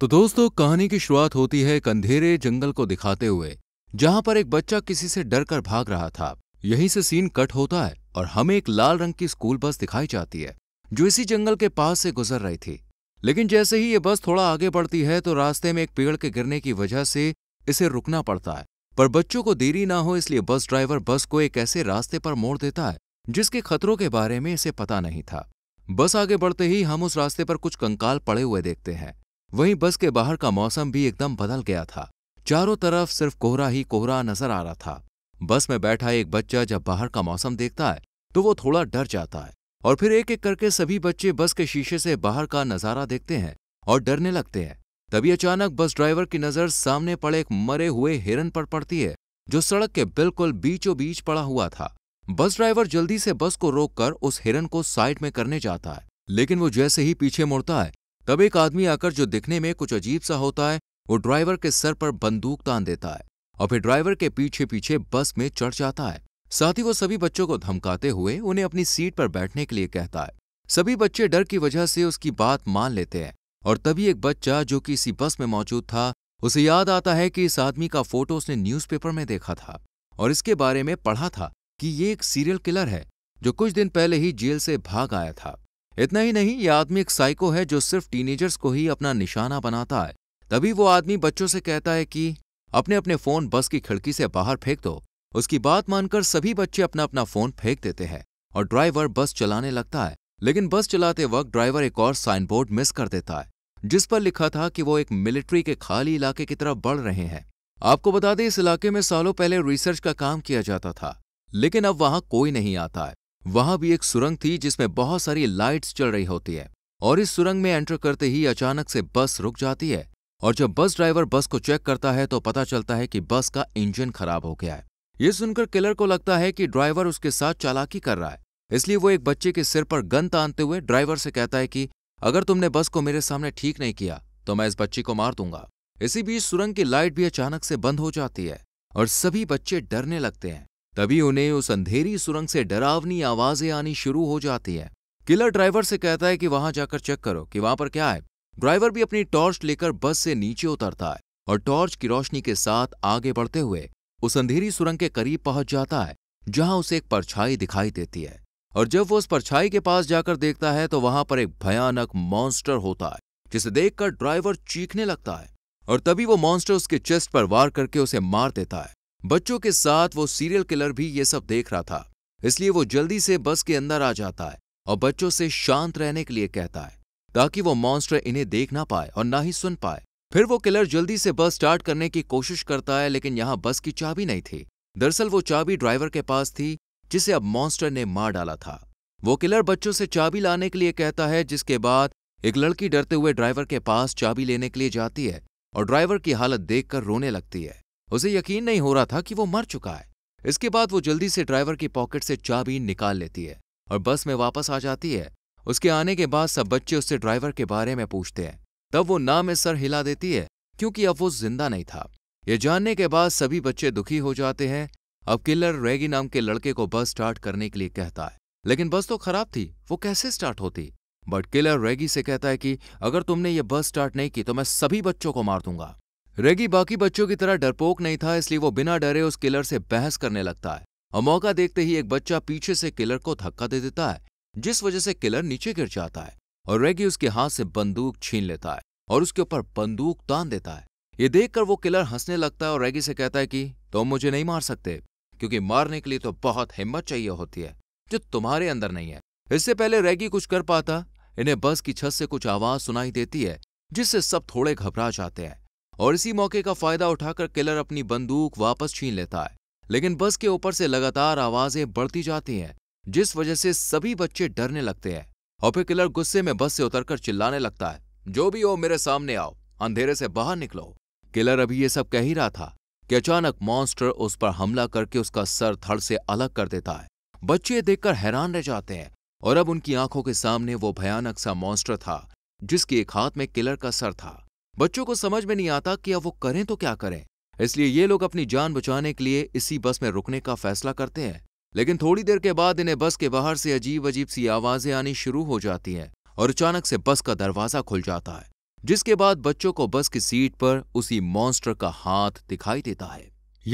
तो दोस्तों कहानी की शुरुआत होती है एक अंधेरे जंगल को दिखाते हुए जहां पर एक बच्चा किसी से डर कर भाग रहा था यहीं से सीन कट होता है और हमें एक लाल रंग की स्कूल बस दिखाई जाती है जो इसी जंगल के पास से गुजर रही थी लेकिन जैसे ही ये बस थोड़ा आगे बढ़ती है तो रास्ते में एक पेड़ के गिरने की वजह से इसे रुकना पड़ता है पर बच्चों को देरी ना हो इसलिए बस ड्राइवर बस को एक ऐसे रास्ते पर मोड़ देता है जिसके खतरों के बारे में इसे पता नहीं था बस आगे बढ़ते ही हम उस रास्ते पर कुछ कंकाल पड़े हुए देखते हैं वहीं बस के बाहर का मौसम भी एकदम बदल गया था चारों तरफ सिर्फ कोहरा ही कोहरा नजर आ रहा था बस में बैठा एक बच्चा जब बाहर का मौसम देखता है तो वो थोड़ा डर जाता है और फिर एक एक करके सभी बच्चे बस के शीशे से बाहर का नजारा देखते हैं और डरने लगते हैं तभी अचानक बस ड्राइवर की नजर सामने पड़े एक मरे हुए हिरन पर पड़ती है जो सड़क के बिल्कुल बीचों बीच पड़ा हुआ था बस ड्राइवर जल्दी से बस को रोककर उस हिरन को साइड में करने जाता है लेकिन वो जैसे ही पीछे मुड़ता है तब एक आदमी आकर जो दिखने में कुछ अजीब सा होता है वो ड्राइवर के सर पर बंदूक तान देता है और फिर ड्राइवर के पीछे पीछे बस में चढ़ जाता है साथ ही वो सभी बच्चों को धमकाते हुए उन्हें अपनी सीट पर बैठने के लिए कहता है सभी बच्चे डर की वजह से उसकी बात मान लेते हैं और तभी एक बच्चा जो कि इसी बस में मौजूद था उसे याद आता है कि इस आदमी का फोटो उसने न्यूज़पेपर में देखा था और इसके बारे में पढ़ा था कि ये एक सीरियल किलर है जो कुछ दिन पहले ही जेल से भाग आया था इतना ही नहीं ये आदमी एक साइको है जो सिर्फ टीनेजर्स को ही अपना निशाना बनाता है तभी वो आदमी बच्चों से कहता है कि अपने अपने फोन बस की खिड़की से बाहर फेंक दो उसकी बात मानकर सभी बच्चे अपना अपना फोन फेंक देते हैं और ड्राइवर बस चलाने लगता है लेकिन बस चलाते वक्त ड्राइवर एक और साइनबोर्ड मिस कर देता है जिस पर लिखा था कि वो एक मिलिट्री के खाली इलाके की तरफ बढ़ रहे हैं आपको बता दें इस इलाके में सालों पहले रिसर्च का काम किया जाता था लेकिन अब वहां कोई नहीं आता है वहां भी एक सुरंग थी जिसमें बहुत सारी लाइट्स चल रही होती है और इस सुरंग में एंटर करते ही अचानक से बस रुक जाती है और जब बस ड्राइवर बस को चेक करता है तो पता चलता है कि बस का इंजन खराब हो गया है ये सुनकर किलर को लगता है कि ड्राइवर उसके साथ चालाकी कर रहा है इसलिए वो एक बच्चे के सिर पर गन तानते हुए ड्राइवर से कहता है कि अगर तुमने बस को मेरे सामने ठीक नहीं किया तो मैं इस बच्ची को मार दूंगा इसी बीच सुरंग की लाइट भी अचानक से बंद हो जाती है और सभी बच्चे डरने लगते हैं तभी उन्हें उस अंधेरी सुरंग से डरावनी आवाजें आनी शुरू हो जाती है किलर ड्राइवर से कहता है कि वहां जाकर चेक करो कि वहां पर क्या है ड्राइवर भी अपनी टॉर्च लेकर बस से नीचे उतरता है और टॉर्च की रोशनी के साथ आगे बढ़ते हुए उस अंधेरी सुरंग के करीब पहुंच जाता है जहां उसे एक परछाई दिखाई देती है और जब वो उस परछाई के पास जाकर देखता है तो वहां पर एक भयानक मॉन्स्टर होता है जिसे देखकर ड्राइवर चीखने लगता है और तभी वो मॉन्स्टर उसके चेस्ट पर वार करके उसे मार देता है बच्चों के साथ वो सीरियल किलर भी ये सब देख रहा था इसलिए वो जल्दी से बस के अंदर आ जाता है और बच्चों से शांत रहने के लिए कहता है ताकि वो मॉन्स्टर इन्हें देख ना पाए और ना ही सुन पाए फिर वो किलर जल्दी से बस स्टार्ट करने की कोशिश करता है लेकिन यहां बस की चाबी नहीं थी दरअसल वो चाबी ड्राइवर के पास थी जिसे अब मॉन्स्टर ने मार डाला था वो किलर बच्चों से चाबी लाने के लिए कहता है जिसके बाद एक लड़की डरते हुए ड्राइवर के पास चाबी लेने के लिए जाती है और ड्राइवर की हालत देखकर रोने लगती है उसे यकीन नहीं हो रहा था कि वो मर चुका है इसके बाद वो जल्दी से ड्राइवर की पॉकेट से चाबी निकाल लेती है और बस में वापस आ जाती है उसके आने के बाद सब बच्चे उससे ड्राइवर के बारे में पूछते हैं तब वो ना में सर हिला देती है क्योंकि अब वो जिंदा नहीं था ये जानने के बाद सभी बच्चे दुखी हो जाते हैं अब किलर रेगी नाम के लड़के को बस स्टार्ट करने के लिए कहता है लेकिन बस तो खराब थी वो कैसे स्टार्ट होती बट किलर रेगी से कहता है कि अगर तुमने ये बस स्टार्ट नहीं की तो मैं सभी बच्चों को मार दूंगा रेगी बाकी बच्चों की तरह डरपोक नहीं था इसलिए वो बिना डरे उस किलर से बहस करने लगता है और मौका देखते ही एक बच्चा पीछे से किलर को धक्का दे देता है जिस वजह से किलर नीचे गिर जाता है और रेगी उसके हाथ से बंदूक छीन लेता है और उसके ऊपर बंदूक तान देता है ये देखकर वो किलर हंसने लगता है और रेगी से कहता है कि तुम मुझे नहीं मार सकते क्योंकि मारने के लिए तो बहुत हिम्मत चाहिए होती है जो तुम्हारे अंदर नहीं है इससे पहले रेगी कुछ कर पाता इन्हें बस की छत से कुछ आवाज सुनाई देती है जिससे सब थोड़े घबरा जाते हैं और इसी मौके का फायदा उठाकर किलर अपनी बंदूक वापस छीन लेता है लेकिन बस के ऊपर से लगातार आवाजें बढ़ती जाती हैं जिस वजह से सभी बच्चे डरने लगते हैं और फिर किलर गुस्से में बस से उतरकर चिल्लाने लगता है जो भी हो मेरे सामने आओ अंधेरे से बाहर निकलो किलर अभी ये सब कह ही रहा था कि अचानक मॉन्स्टर उस पर हमला करके उसका सर धड़ से अलग कर देता है बच्चे देखकर हैरान रह जाते हैं और अब उनकी आंखों के सामने वो भयानक सा मॉन्स्टर था जिसके एक हाथ में किलर का सर था बच्चों को समझ में नहीं आता कि अब वो करें तो क्या करें इसलिए ये लोग अपनी जान बचाने के लिए इसी बस में रुकने का फैसला करते हैं लेकिन थोड़ी देर के बाद इन्हें बस के बाहर से अजीब अजीब सी आवाजें आनी शुरू हो जाती हैं और अचानक से बस का दरवाजा खुल जाता है जिसके बाद बच्चों को बस की सीट पर उसी मॉन्स्टर का हाथ दिखाई देता है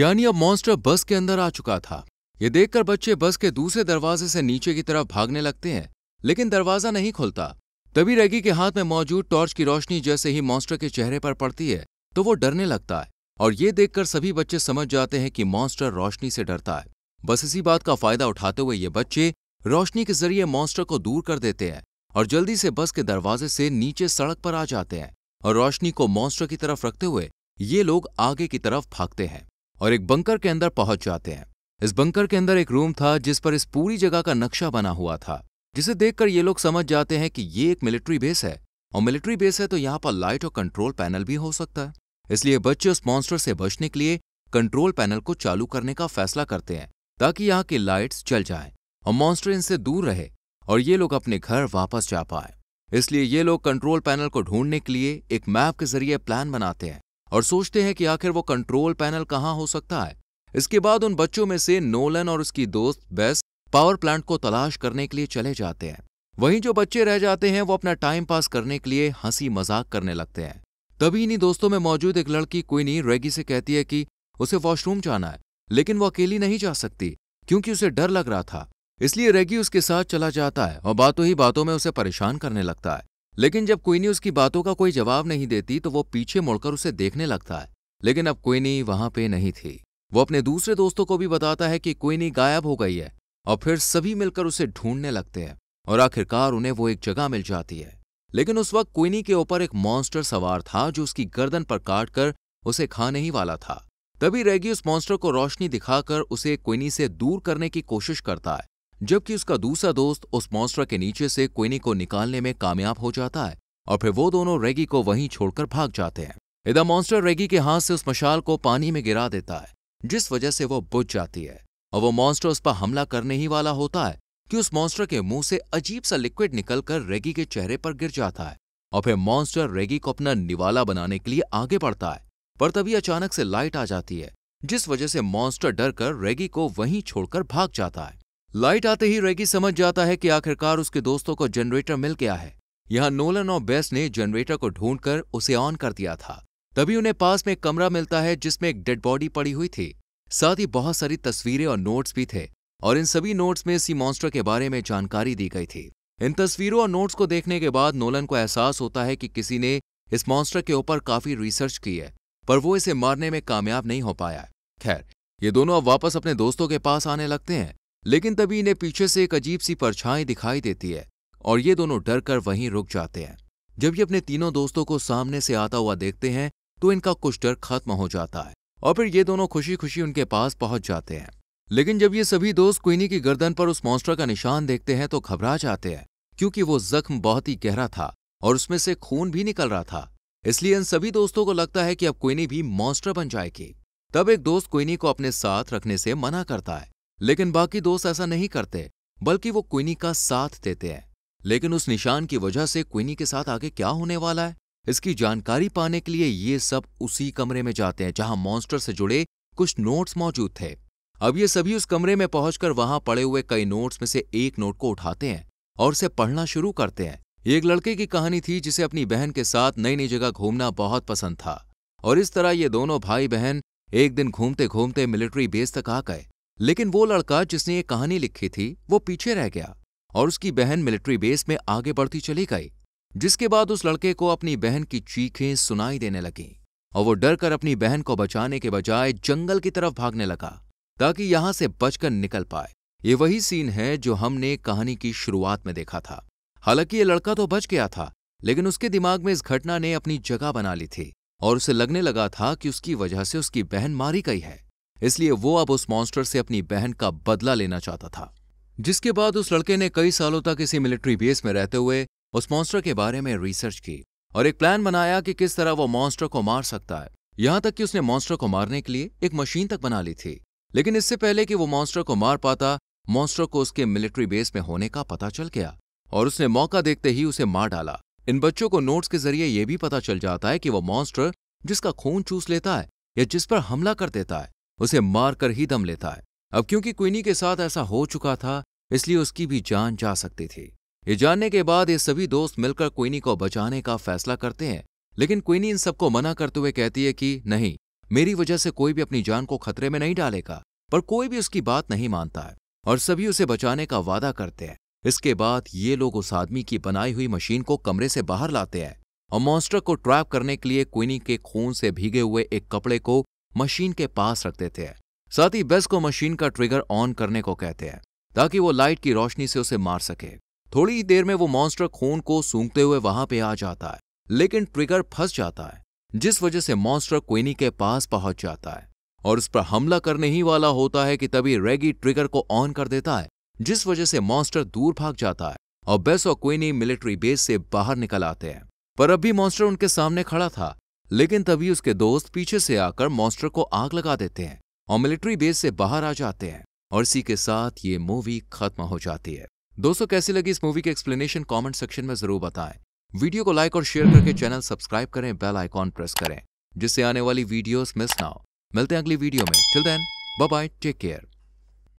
यानी अब मॉन्स्टर बस के अंदर आ चुका था ये देखकर बच्चे बस के दूसरे दरवाजे से नीचे की तरफ भागने लगते हैं लेकिन दरवाजा नहीं खुलता तभी रेगी के हाथ में मौजूद टॉर्च की रोशनी जैसे ही मॉन्स्टर के चेहरे पर पड़ती है तो वो डरने लगता है और ये देखकर सभी बच्चे समझ जाते हैं कि मॉन्स्टर रोशनी से डरता है बस इसी बात का फायदा उठाते हुए ये बच्चे रोशनी के जरिए मॉन्स्टर को दूर कर देते हैं और जल्दी से बस के दरवाजे से नीचे सड़क पर आ जाते हैं और रोशनी को मॉन्स्टर की तरफ रखते हुए ये लोग आगे की तरफ भागते हैं और एक बंकर के अंदर पहुंच जाते हैं इस बंकर के अंदर एक रूम था जिस पर इस पूरी जगह का नक्शा बना हुआ था जिसे देखकर ये लोग समझ जाते हैं कि ये एक मिलिट्री बेस है और मिलिट्री बेस है तो यहाँ पर लाइट और कंट्रोल पैनल भी हो सकता है इसलिए बच्चे उस मॉन्स्टर से बचने के लिए कंट्रोल पैनल को चालू करने का फैसला करते हैं ताकि यहाँ की लाइट्स चल जाएं और मॉन्स्टर इनसे दूर रहे और ये लोग अपने घर वापस जा पाए इसलिए ये लोग कंट्रोल पैनल को ढूंढने के लिए एक मैप के जरिए प्लान बनाते हैं और सोचते हैं कि आखिर वो कंट्रोल पैनल कहाँ हो सकता है इसके बाद उन बच्चों में से नोलन और उसकी दोस्त बेस पावर प्लांट को तलाश करने के लिए चले जाते हैं वहीं जो बच्चे रह जाते हैं वो अपना टाइम पास करने के लिए हंसी मजाक करने लगते हैं तभी इन्हीं दोस्तों में मौजूद एक लड़की क्विनी रेगी से कहती है कि उसे वॉशरूम जाना है लेकिन वो अकेली नहीं जा सकती क्योंकि उसे डर लग रहा था इसलिए रेगी उसके साथ चला जाता है और बातों ही बातों में उसे परेशान करने लगता है लेकिन जब क्विनी उसकी बातों का कोई जवाब नहीं देती तो वो पीछे मुड़कर उसे देखने लगता है लेकिन अब क्विनी वहां पे नहीं थी वो अपने दूसरे दोस्तों को भी बताता है कि क्विनी गायब हो गई है और फिर सभी मिलकर उसे ढूंढने लगते हैं और आखिरकार उन्हें वो एक जगह मिल जाती है लेकिन उस वक्त क्विनी के ऊपर एक मॉन्स्टर सवार था जो उसकी गर्दन पर काट कर उसे खाने ही वाला था तभी रेगी उस मॉन्स्टर को रोशनी दिखाकर उसे क्विनी से दूर करने की कोशिश करता है जबकि उसका दूसरा दोस्त उस मॉन्स्टर के नीचे से क्विनी को निकालने में कामयाब हो जाता है और फिर वो दोनों रेगी को वहीं छोड़कर भाग जाते हैं इधर मॉन्स्टर रेगी के हाथ से उस मशाल को पानी में गिरा देता है जिस वजह से वो बुझ जाती है और वो मॉन्स्टर उस पर हमला करने ही वाला होता है कि उस मॉन्स्टर के मुंह से अजीब सा लिक्विड निकलकर रेगी के चेहरे पर गिर जाता है और फिर मॉन्स्टर रेगी को अपना निवाला बनाने के लिए आगे बढ़ता है पर तभी अचानक से लाइट आ जाती है जिस वजह से मॉन्स्टर डर कर रेगी को वहीं छोड़कर भाग जाता है लाइट आते ही रेगी समझ जाता है कि आखिरकार उसके दोस्तों को जनरेटर मिल गया है यहां नोलन और बेस ने जनरेटर को ढूंढकर उसे ऑन कर दिया था तभी उन्हें पास में एक कमरा मिलता है जिसमें एक डेड बॉडी पड़ी हुई थी साथ ही बहुत सारी तस्वीरें और नोट्स भी थे और इन सभी नोट्स में इसी मॉन्स्टर के बारे में जानकारी दी गई थी इन तस्वीरों और नोट्स को देखने के बाद नोलन को एहसास होता है कि किसी ने इस मॉन्स्टर के ऊपर काफी रिसर्च की है पर वो इसे मारने में कामयाब नहीं हो पाया खैर ये दोनों अब वापस अपने दोस्तों के पास आने लगते हैं लेकिन तभी इन्हें पीछे से एक अजीब सी परछाई दिखाई देती है और ये दोनों डर कर वहीं रुक जाते हैं जब ये अपने तीनों दोस्तों को सामने से आता हुआ देखते हैं तो इनका कुछ डर खत्म हो जाता है और फिर ये दोनों खुशी खुशी उनके पास पहुंच जाते हैं लेकिन जब ये सभी दोस्त क्वीनी की गर्दन पर उस मॉन्स्टर का निशान देखते हैं तो घबरा जाते हैं क्योंकि वो जख्म बहुत ही गहरा था और उसमें से खून भी निकल रहा था इसलिए इन सभी दोस्तों को लगता है कि अब क्वीनी भी मॉन्स्टर बन जाएगी तब एक दोस्त क्वीनी को अपने साथ रखने से मना करता है लेकिन बाकी दोस्त ऐसा नहीं करते बल्कि वो क्वीनी का साथ देते हैं लेकिन उस निशान की वजह से क्वीनी के साथ आगे क्या होने वाला है इसकी जानकारी पाने के लिए ये सब उसी कमरे में जाते हैं जहां मॉन्स्टर से जुड़े कुछ नोट्स मौजूद थे अब ये सभी उस कमरे में पहुंचकर वहां पड़े हुए कई नोट्स में से एक नोट को उठाते हैं और उसे पढ़ना शुरू करते हैं एक लड़के की कहानी थी जिसे अपनी बहन के साथ नई नई जगह घूमना बहुत पसंद था और इस तरह ये दोनों भाई बहन एक दिन घूमते घूमते मिलिट्री बेस तक आ गए लेकिन वो लड़का जिसने ये कहानी लिखी थी वो पीछे रह गया और उसकी बहन मिलिट्री बेस में आगे बढ़ती चली गई जिसके बाद उस लड़के को अपनी बहन की चीखें सुनाई देने लगीं और वो डरकर अपनी बहन को बचाने के बजाय जंगल की तरफ भागने लगा ताकि यहां से बचकर निकल पाए ये वही सीन है जो हमने कहानी की शुरुआत में देखा था हालांकि ये लड़का तो बच गया था लेकिन उसके दिमाग में इस घटना ने अपनी जगह बना ली थी और उसे लगने लगा था कि उसकी वजह से उसकी बहन मारी गई है इसलिए वो अब उस मॉन्स्टर से अपनी बहन का बदला लेना चाहता था जिसके बाद उस लड़के ने कई सालों तक इसी मिलिट्री बेस में रहते हुए उस मॉन्स्टर के बारे में रिसर्च की और एक प्लान बनाया कि किस तरह वो मॉन्स्टर को मार सकता है यहां तक कि उसने मॉन्स्टर को मारने के लिए एक मशीन तक बना ली थी लेकिन इससे पहले कि वो मॉन्स्टर को मार पाता मॉन्स्टर को उसके मिलिट्री बेस में होने का पता चल गया और उसने मौका देखते ही उसे मार डाला इन बच्चों को नोट्स के जरिए यह भी पता चल जाता है कि वो मॉन्स्टर जिसका खून चूस लेता है या जिस पर हमला कर देता है उसे मार कर ही दम लेता है अब क्योंकि क्वीनी के साथ ऐसा हो चुका था इसलिए उसकी भी जान जा सकती थी ये जानने के बाद ये सभी दोस्त मिलकर कोइनी को बचाने का फैसला करते हैं लेकिन क्वीनी इन सबको मना करते हुए कहती है कि नहीं मेरी वजह से कोई भी अपनी जान को खतरे में नहीं डालेगा पर कोई भी उसकी बात नहीं मानता है और सभी उसे बचाने का वादा करते हैं इसके बाद ये लोग उस आदमी की बनाई हुई मशीन को कमरे से बाहर लाते हैं और मॉन्स्टर को ट्रैप करने के लिए क्विनी के खून से भीगे हुए एक कपड़े को मशीन के पास रख देते हैं साथ ही बेस को मशीन का ट्रिगर ऑन करने को कहते हैं ताकि वो लाइट की रोशनी से उसे मार सके थोड़ी ही देर में वो मॉन्स्टर खून को सूंघते हुए वहां पे आ जाता है लेकिन ट्रिगर फंस जाता है जिस वजह से मॉन्स्टर क्वेनी के पास पहुंच जाता है और उस पर हमला करने ही वाला होता है कि तभी रेगी ट्रिगर को ऑन कर देता है जिस वजह से मॉन्स्टर दूर भाग जाता है और बेस और क्वेनी मिलिट्री बेस से बाहर निकल आते हैं पर अभी मॉन्स्टर उनके सामने खड़ा था लेकिन तभी उसके दोस्त पीछे से आकर मॉन्स्टर को आग लगा देते हैं और मिलिट्री बेस से बाहर आ जाते हैं और इसी के साथ ये मूवी खत्म हो जाती है दोस्तों कैसी लगी इस मूवी की एक्सप्लेनेशन कमेंट सेक्शन में जरूर बताएं वीडियो को लाइक और शेयर करके चैनल सब्सक्राइब करें बेल आइकॉन प्रेस करें जिससे आने वाली वीडियोस मिस ना हो मिलते हैं अगली वीडियो में till then bye bye take care